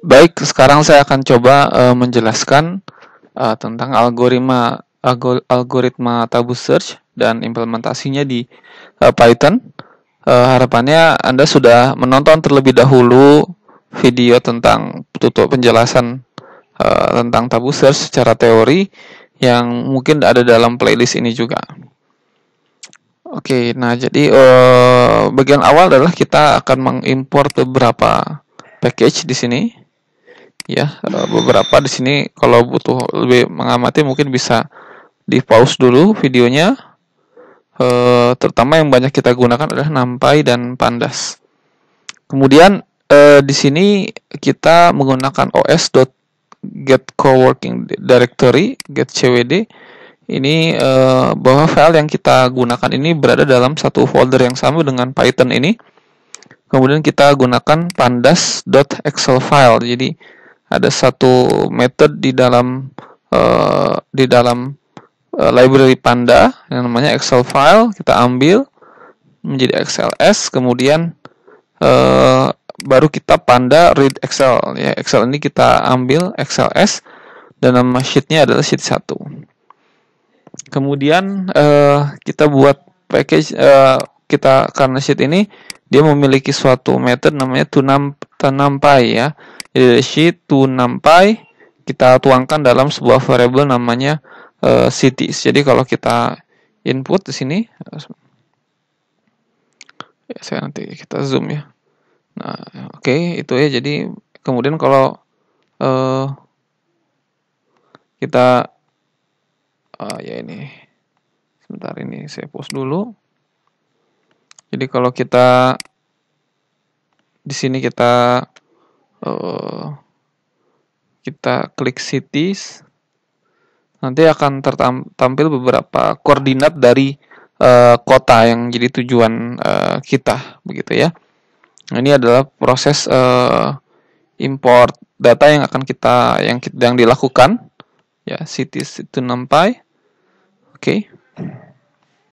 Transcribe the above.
Baik, sekarang saya akan coba uh, menjelaskan uh, tentang algoritma algor, algoritma tabu search dan implementasinya di uh, Python. Uh, harapannya Anda sudah menonton terlebih dahulu video tentang tutup penjelasan uh, tentang tabu search secara teori yang mungkin ada dalam playlist ini juga. Oke, nah jadi uh, bagian awal adalah kita akan mengimpor beberapa package di sini ya beberapa di sini kalau butuh lebih mengamati mungkin bisa di pause dulu videonya e, terutama yang banyak kita gunakan adalah nampai dan pandas kemudian e, di sini kita menggunakan os get coworking directory get cwd ini e, bahwa file yang kita gunakan ini berada dalam satu folder yang sama dengan python ini kemudian kita gunakan pandas.excel file jadi ada satu method di dalam uh, di dalam uh, library Panda yang namanya Excel file kita ambil menjadi XLS kemudian uh, baru kita Panda read Excel ya Excel ini kita ambil XLS dan nama sheetnya adalah sheet 1 kemudian uh, kita buat package uh, kita karena sheet ini dia memiliki suatu method namanya tunam tanampai ya Eh, sheet to numpy kita tuangkan dalam sebuah variable namanya uh, cities. Jadi kalau kita input di sini eh, ya saya nanti kita zoom ya. Nah, oke okay, itu ya. Jadi kemudian kalau uh, kita uh, ya ini sebentar ini saya post dulu. Jadi kalau kita di sini kita Eh, kita klik cities nanti akan tertampil beberapa koordinat dari eh, kota yang jadi tujuan eh, kita begitu ya ini adalah proses import data yang akan kita yang yang dilakukan ya cities itu nampai oke okay.